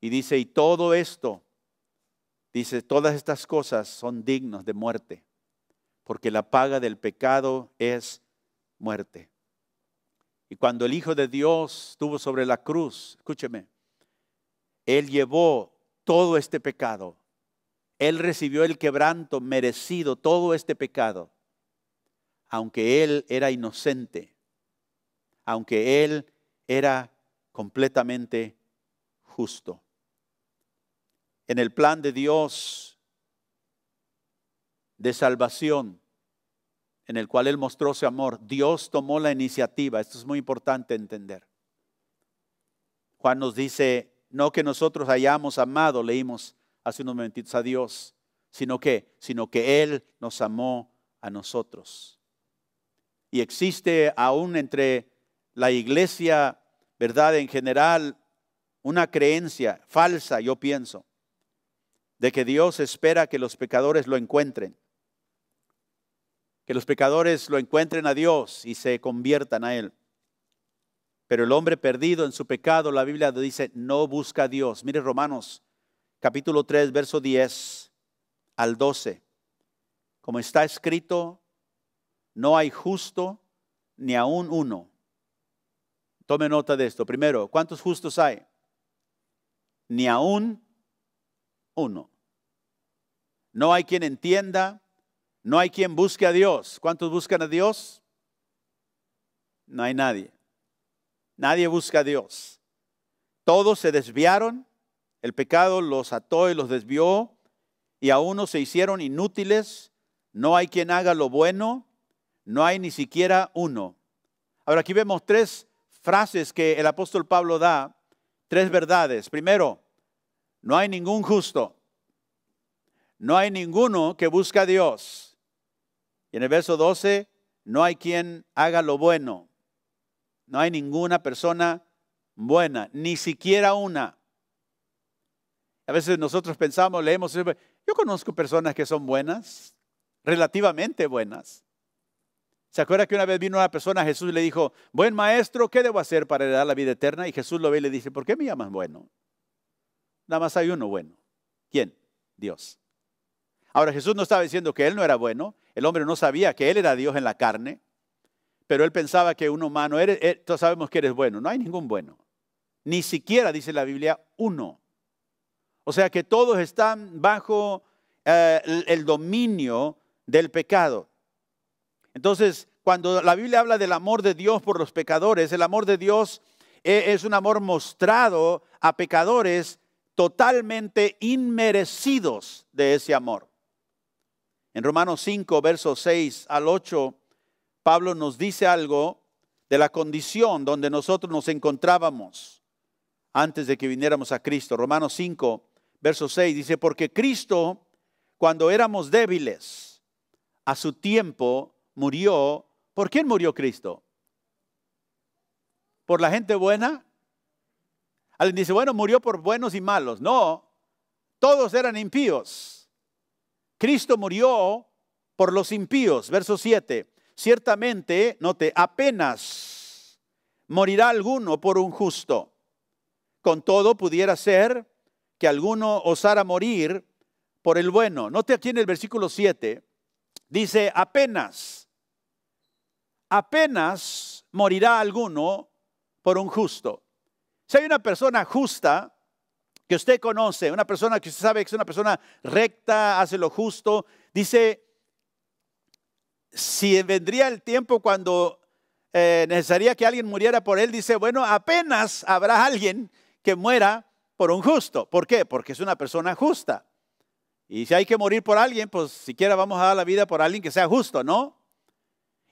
Speaker 1: y dice, y todo esto, dice, todas estas cosas son dignas de muerte, porque la paga del pecado es muerte. Y cuando el Hijo de Dios estuvo sobre la cruz, escúcheme, Él llevó todo este pecado. Él recibió el quebranto merecido, todo este pecado. Aunque Él era inocente, aunque Él era completamente justo en el plan de Dios de salvación en el cual Él mostró su amor, Dios tomó la iniciativa. Esto es muy importante entender. Juan nos dice, no que nosotros hayamos amado, leímos hace unos momentitos a Dios, sino que, sino que Él nos amó a nosotros. Y existe aún entre la iglesia, ¿verdad? En general, una creencia falsa, yo pienso, de que Dios espera que los pecadores lo encuentren, que los pecadores lo encuentren a Dios y se conviertan a Él. Pero el hombre perdido en su pecado, la Biblia dice, no busca a Dios. Mire Romanos capítulo 3, verso 10 al 12. Como está escrito, no hay justo ni aún uno. Tome nota de esto. Primero, ¿cuántos justos hay? Ni aún uno no hay quien entienda, no hay quien busque a Dios. ¿Cuántos buscan a Dios? No hay nadie. Nadie busca a Dios. Todos se desviaron, el pecado los ató y los desvió, y a unos se hicieron inútiles, no hay quien haga lo bueno, no hay ni siquiera uno. Ahora aquí vemos tres frases que el apóstol Pablo da, tres verdades. Primero, no hay ningún justo no hay ninguno que busca a Dios. Y en el verso 12, no hay quien haga lo bueno. No hay ninguna persona buena, ni siquiera una. A veces nosotros pensamos, leemos, yo conozco personas que son buenas, relativamente buenas. ¿Se acuerda que una vez vino una persona a Jesús y le dijo, buen maestro, ¿qué debo hacer para heredar la vida eterna? Y Jesús lo ve y le dice, ¿por qué me llamas bueno? Nada más hay uno bueno. ¿Quién? Dios. Ahora Jesús no estaba diciendo que él no era bueno, el hombre no sabía que él era Dios en la carne, pero él pensaba que un humano, eres, eh, todos sabemos que eres bueno, no hay ningún bueno, ni siquiera dice la Biblia uno. O sea que todos están bajo eh, el dominio del pecado. Entonces, cuando la Biblia habla del amor de Dios por los pecadores, el amor de Dios eh, es un amor mostrado a pecadores totalmente inmerecidos de ese amor. En Romanos 5, versos 6 al 8, Pablo nos dice algo de la condición donde nosotros nos encontrábamos antes de que viniéramos a Cristo. Romanos 5, verso 6 dice, porque Cristo, cuando éramos débiles, a su tiempo murió. ¿Por quién murió Cristo? ¿Por la gente buena? Alguien dice, bueno, murió por buenos y malos. No, todos eran impíos Cristo murió por los impíos, verso 7. Ciertamente, note, apenas morirá alguno por un justo. Con todo pudiera ser que alguno osara morir por el bueno. Note aquí en el versículo 7, dice, apenas, apenas morirá alguno por un justo. Si hay una persona justa, que usted conoce, una persona que usted sabe que es una persona recta, hace lo justo, dice, si vendría el tiempo cuando eh, necesitaría que alguien muriera por él, dice, bueno, apenas habrá alguien que muera por un justo. ¿Por qué? Porque es una persona justa. Y si hay que morir por alguien, pues siquiera vamos a dar la vida por alguien que sea justo, ¿no?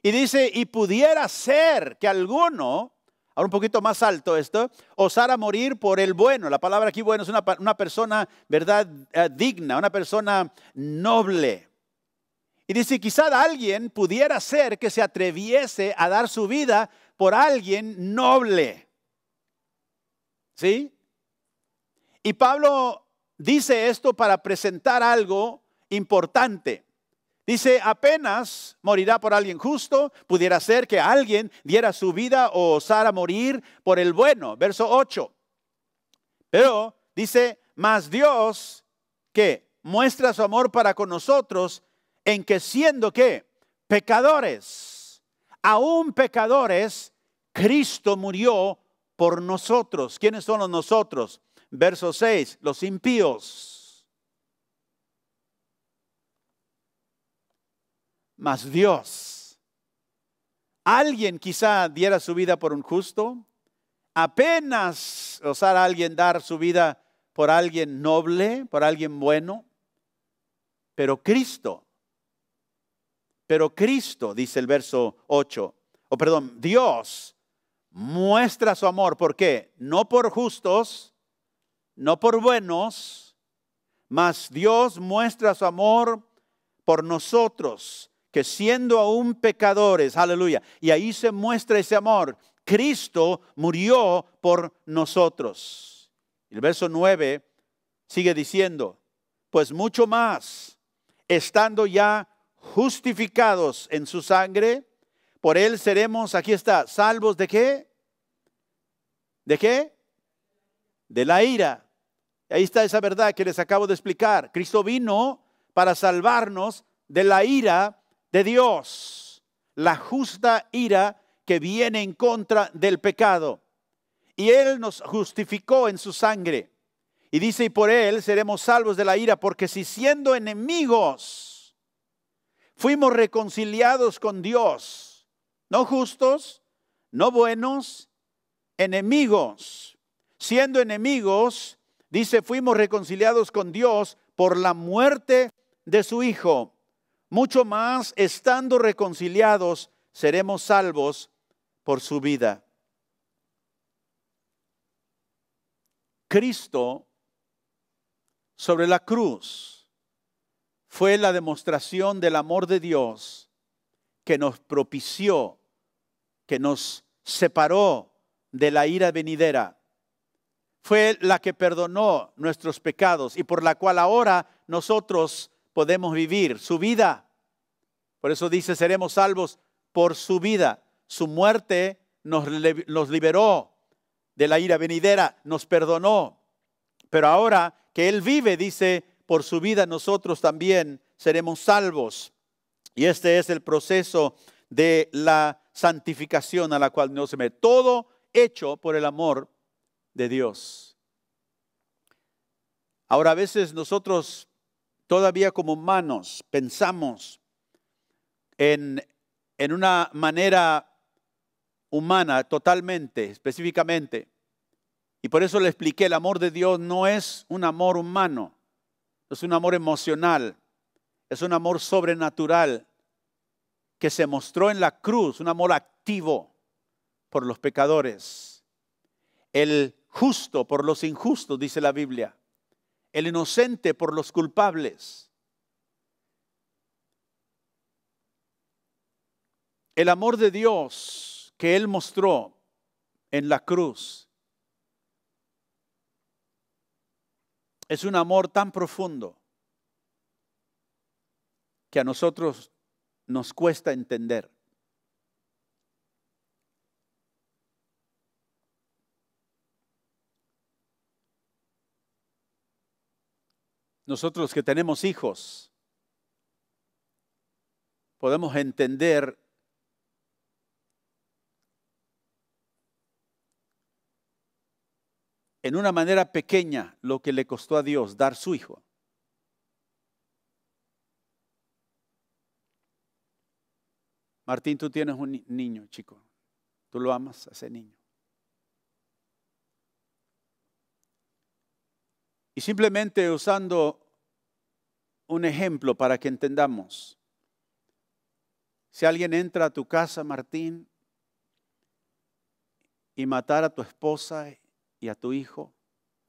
Speaker 1: Y dice, y pudiera ser que alguno ahora un poquito más alto esto, osar a morir por el bueno. La palabra aquí bueno es una, persona, ¿verdad?, eh, digna, una persona noble. Y dice, quizá alguien pudiera ser que se atreviese a dar su vida por alguien noble. ¿Sí? Y Pablo dice esto para presentar algo importante. Dice, apenas morirá por alguien justo, pudiera ser que alguien diera su vida o osara morir por el bueno, verso 8. Pero dice, más Dios que muestra su amor para con nosotros en que siendo que pecadores, aún pecadores, Cristo murió por nosotros. ¿Quiénes son los nosotros? Verso 6, los impíos. mas Dios. Alguien quizá diera su vida por un justo, apenas osara alguien dar su vida por alguien noble, por alguien bueno, pero Cristo, pero Cristo, dice el verso 8, o perdón, Dios muestra su amor, ¿por qué? No por justos, no por buenos, mas Dios muestra su amor por nosotros que siendo aún pecadores, aleluya, y ahí se muestra ese amor, Cristo murió por nosotros. El verso 9 sigue diciendo, pues mucho más, estando ya justificados en su sangre, por él seremos, aquí está, salvos de qué? ¿De qué? De la ira. Ahí está esa verdad que les acabo de explicar. Cristo vino para salvarnos de la ira de Dios, la justa ira que viene en contra del pecado. Y Él nos justificó en su sangre. Y dice, y por Él seremos salvos de la ira, porque si siendo enemigos fuimos reconciliados con Dios, no justos, no buenos, enemigos. Siendo enemigos, dice, fuimos reconciliados con Dios por la muerte de su Hijo mucho más estando reconciliados seremos salvos por su vida. Cristo sobre la cruz fue la demostración del amor de Dios que nos propició, que nos separó de la ira venidera. Fue la que perdonó nuestros pecados y por la cual ahora nosotros podemos vivir, su vida. Por eso dice, seremos salvos por su vida. Su muerte nos, liberó de la ira venidera, nos perdonó. Pero ahora que Él vive, dice, por su vida nosotros también seremos salvos. Y este es el proceso de la santificación a la cual nos se todo hecho por el amor de Dios. Ahora a veces nosotros todavía como humanos pensamos en, en una manera humana totalmente, específicamente. Y por eso le expliqué, el amor de Dios no es un amor humano, es un amor emocional, es un amor sobrenatural que se mostró en la cruz, un amor activo por los pecadores. El justo por los injustos, dice la Biblia el inocente por los culpables. El amor de Dios que Él mostró en la cruz es un amor tan profundo que a nosotros nos cuesta entender. nosotros que tenemos hijos, podemos entender en una manera pequeña lo que le costó a Dios dar su hijo. Martín, tú tienes un niño, chico. Tú lo amas a ese niño. Y simplemente usando un ejemplo para que entendamos. Si alguien entra a tu casa, Martín, y matara a tu esposa y a tu hijo,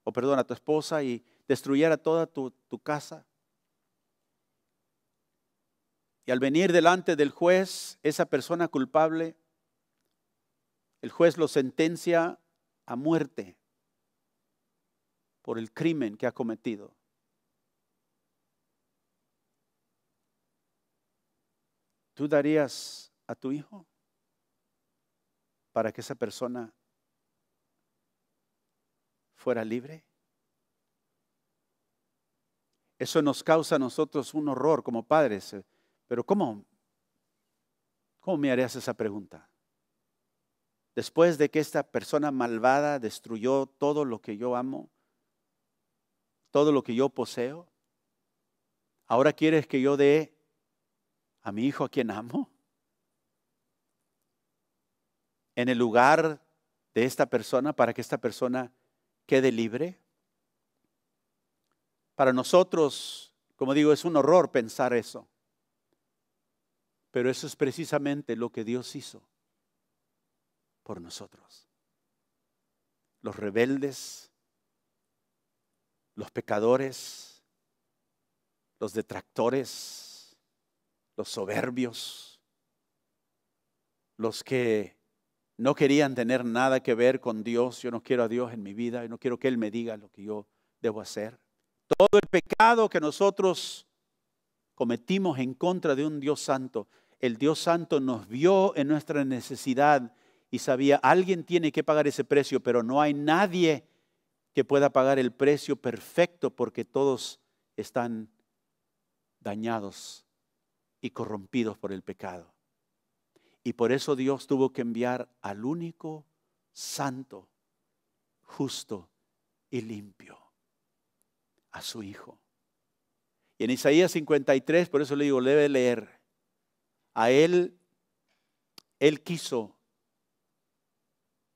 Speaker 1: o perdón, a tu esposa y destruyera toda tu casa, y al venir delante del juez, esa persona culpable, el juez lo sentencia a muerte por el crimen que ha cometido. ¿Tú darías a tu hijo para que esa persona fuera libre? Eso nos causa a nosotros un horror como padres. Eh, pero ¿cómo? ¿Cómo me harías esa pregunta? Después de que esta persona malvada destruyó todo lo que yo amo, todo lo que yo poseo, ahora quieres que yo dé a mi hijo a quien amo? ¿En el lugar de esta persona para que esta persona quede libre? Para nosotros, como digo, es un horror pensar eso. Pero eso es precisamente lo que Dios hizo por nosotros. Los rebeldes, los pecadores, los detractores, los soberbios, los que no querían tener nada que ver con Dios. Yo no quiero a Dios en mi vida, y no quiero que Él me diga lo que yo debo hacer. Todo el pecado que nosotros cometimos en contra de un Dios santo, el Dios santo nos vio en nuestra necesidad y sabía, alguien tiene que pagar ese precio, pero no hay nadie que pueda pagar el precio perfecto porque todos están dañados y corrompidos por el pecado. Y por eso Dios tuvo que enviar al único santo, justo y limpio, a su Hijo. Y en Isaías 53, por eso le digo, debe leer, a Él, Él quiso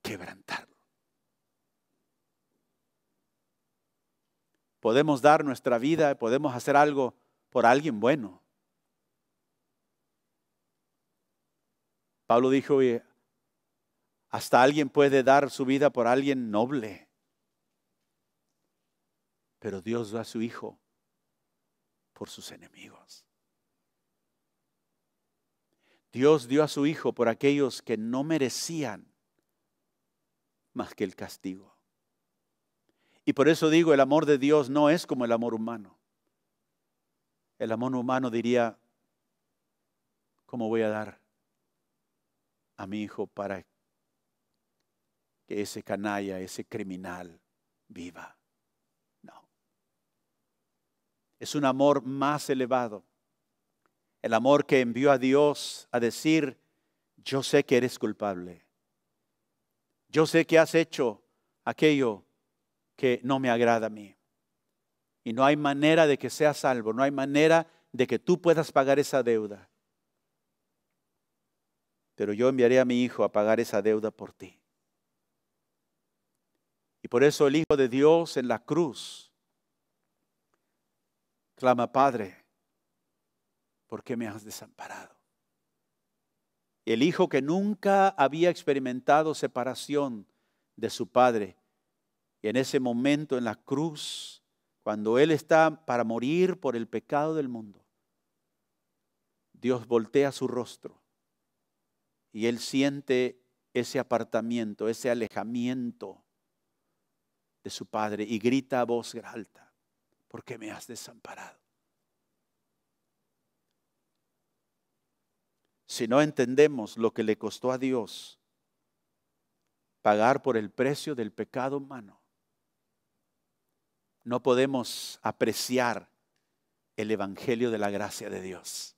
Speaker 1: quebrantarlo. Podemos dar nuestra vida, podemos hacer algo por alguien bueno Pablo dijo, hasta alguien puede dar su vida por alguien noble, pero Dios da a su Hijo por sus enemigos. Dios dio a su Hijo por aquellos que no merecían más que el castigo. Y por eso digo, el amor de Dios no es como el amor humano. El amor humano diría, ¿cómo voy a dar a mi hijo para que ese canalla, ese criminal viva. No. Es un amor más elevado. El amor que envió a Dios a decir, yo sé que eres culpable. Yo sé que has hecho aquello que no me agrada a mí. Y no hay manera de que seas salvo, no hay manera de que tú puedas pagar esa deuda pero yo enviaré a mi hijo a pagar esa deuda por ti. Y por eso el Hijo de Dios en la cruz clama, Padre, ¿por qué me has desamparado? el Hijo que nunca había experimentado separación de su Padre, y en ese momento en la cruz, cuando Él está para morir por el pecado del mundo, Dios voltea su rostro y él siente ese apartamiento, ese alejamiento de su padre y grita a voz alta, ¿por qué me has desamparado? Si no entendemos lo que le costó a Dios pagar por el precio del pecado humano, no podemos apreciar el Evangelio de la gracia de Dios.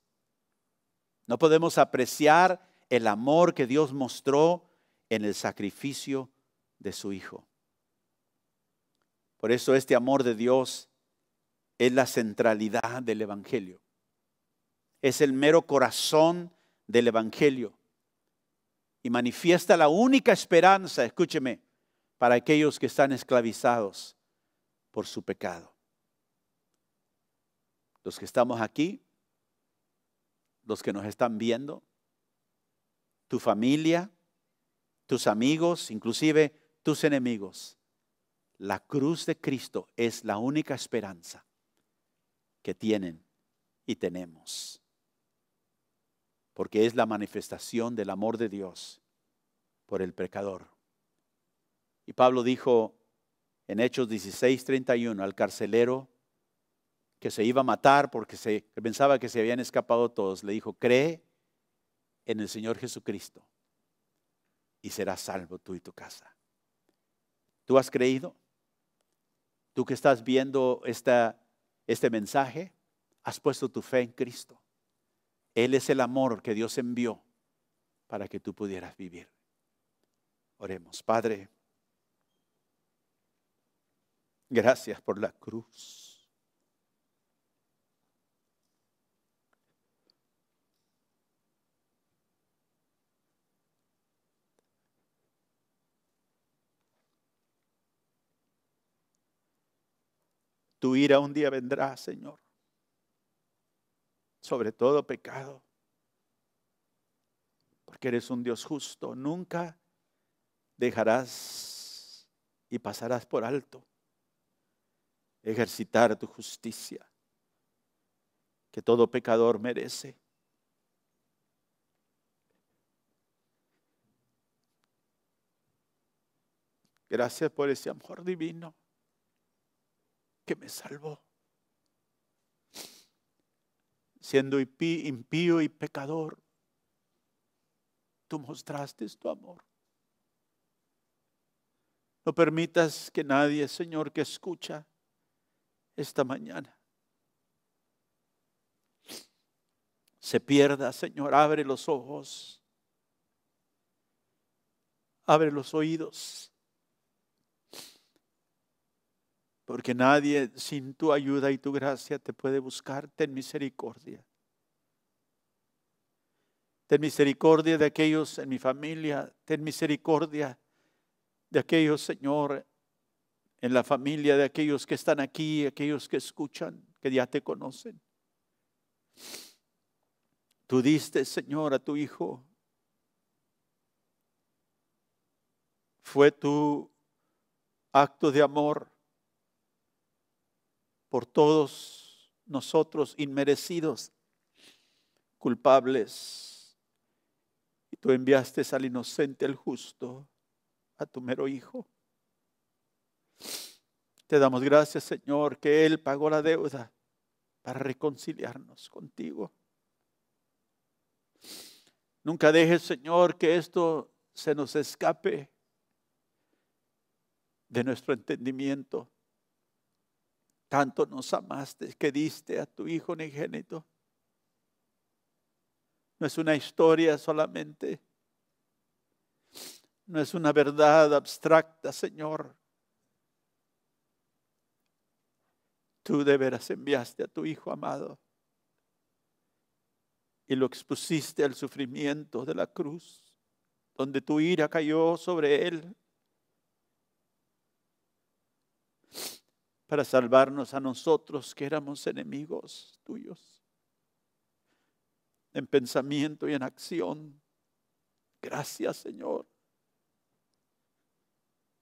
Speaker 1: No podemos apreciar el amor que Dios mostró en el sacrificio de su Hijo. Por eso este amor de Dios es la centralidad del Evangelio. Es el mero corazón del Evangelio. Y manifiesta la única esperanza, escúcheme, para aquellos que están esclavizados por su pecado. Los que estamos aquí, los que nos están viendo, tu familia, tus amigos, inclusive tus enemigos. La cruz de Cristo es la única esperanza que tienen y tenemos. Porque es la manifestación del amor de Dios por el pecador. Y Pablo dijo en Hechos 16, 31 al carcelero que se iba a matar porque se, pensaba que se habían escapado todos, le dijo, cree en el Señor Jesucristo y serás salvo tú y tu casa. ¿Tú has creído? ¿Tú que estás viendo esta, este mensaje? ¿Has puesto tu fe en Cristo? Él es el amor que Dios envió para que tú pudieras vivir. Oremos, Padre. Gracias por la cruz. Tu ira un día vendrá, Señor, sobre todo pecado, porque eres un Dios justo. Nunca dejarás y pasarás por alto ejercitar tu justicia que todo pecador merece. Gracias por ese amor divino que me salvó. Siendo impío y pecador, tú mostraste tu amor. No permitas que nadie, Señor, que escucha esta mañana, se pierda, Señor, abre los ojos, abre los oídos porque nadie sin tu ayuda y tu gracia te puede buscar. Ten misericordia. Ten misericordia de aquellos en mi familia. Ten misericordia de aquellos, Señor, en la familia, de aquellos que están aquí, aquellos que escuchan, que ya te conocen. Tú diste, Señor, a tu Hijo. Fue tu acto de amor por todos nosotros inmerecidos, culpables. Y tú enviaste al inocente, al justo, a tu mero hijo. Te damos gracias, Señor, que Él pagó la deuda para reconciliarnos contigo. Nunca dejes, Señor, que esto se nos escape de nuestro entendimiento tanto nos amaste que diste a tu Hijo unigénito. No es una historia solamente. No es una verdad abstracta, Señor. Tú de veras enviaste a tu Hijo amado y lo expusiste al sufrimiento de la cruz, donde tu ira cayó sobre él para salvarnos a nosotros que éramos enemigos tuyos, en pensamiento y en acción. Gracias Señor,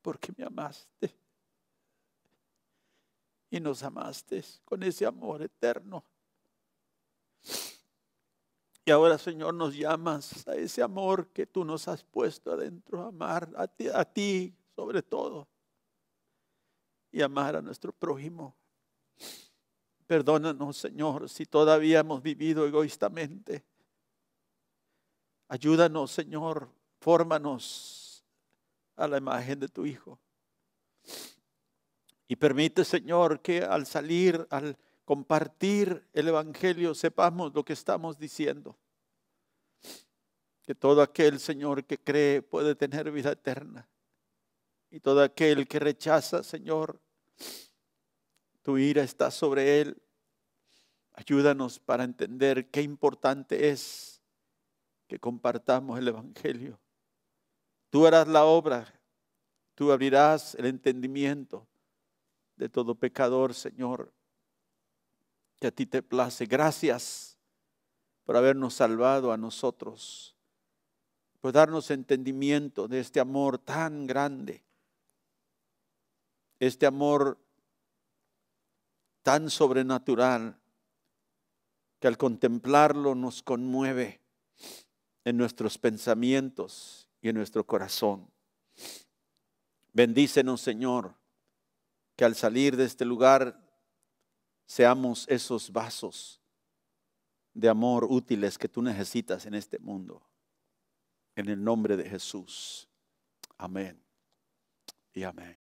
Speaker 1: porque me amaste y nos amaste con ese amor eterno. Y ahora, Señor, nos llamas a ese amor que tú nos has puesto adentro, amar a ti, a ti sobre todo y amar a nuestro prójimo. Perdónanos, Señor, si todavía hemos vivido egoístamente. Ayúdanos, Señor, fórmanos a la imagen de tu Hijo. Y permite, Señor, que al salir, al compartir el Evangelio, sepamos lo que estamos diciendo. Que todo aquel, Señor, que cree puede tener vida eterna. Y todo aquel que rechaza, Señor, tu ira está sobre él. Ayúdanos para entender qué importante es que compartamos el Evangelio. Tú harás la obra, tú abrirás el entendimiento de todo pecador, Señor, que a ti te place. Gracias por habernos salvado a nosotros, por darnos entendimiento de este amor tan grande este amor tan sobrenatural que al contemplarlo nos conmueve en nuestros pensamientos y en nuestro corazón. Bendícenos, Señor, que al salir de este lugar seamos esos vasos de amor útiles que tú necesitas en este mundo. En el nombre de Jesús. Amén y amén.